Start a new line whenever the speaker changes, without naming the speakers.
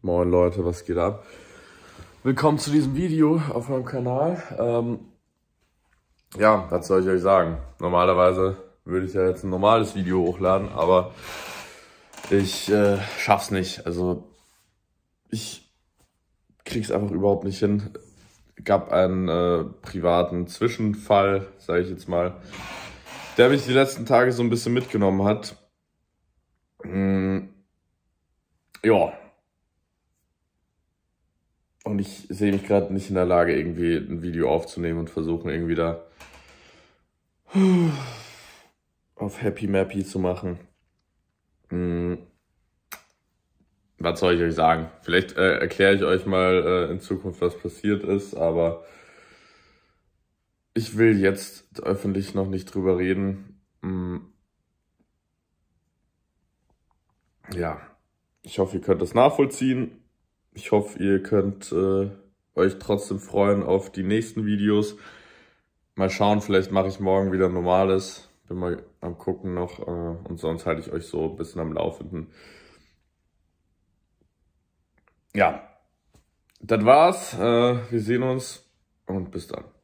Moin Leute, was geht ab? Willkommen zu diesem Video auf meinem Kanal. Ähm, ja, was soll ich euch sagen? Normalerweise würde ich ja jetzt ein normales Video hochladen, aber ich äh, schaff's nicht. Also ich krieg's einfach überhaupt nicht hin. Gab einen äh, privaten Zwischenfall, sage ich jetzt mal, der mich die letzten Tage so ein bisschen mitgenommen hat. Mm, ja, und ich sehe mich gerade nicht in der Lage, irgendwie ein Video aufzunehmen und versuchen irgendwie da auf Happy Mappy zu machen. Hm. Was soll ich euch sagen? Vielleicht äh, erkläre ich euch mal äh, in Zukunft, was passiert ist, aber ich will jetzt öffentlich noch nicht drüber reden. Hm. Ja, ich hoffe, ihr könnt das nachvollziehen. Ich hoffe, ihr könnt äh, euch trotzdem freuen auf die nächsten Videos. Mal schauen, vielleicht mache ich morgen wieder normales. Bin mal am gucken noch äh, und sonst halte ich euch so ein bisschen am Laufenden. Ja, das war's. Äh, wir sehen uns
und bis dann.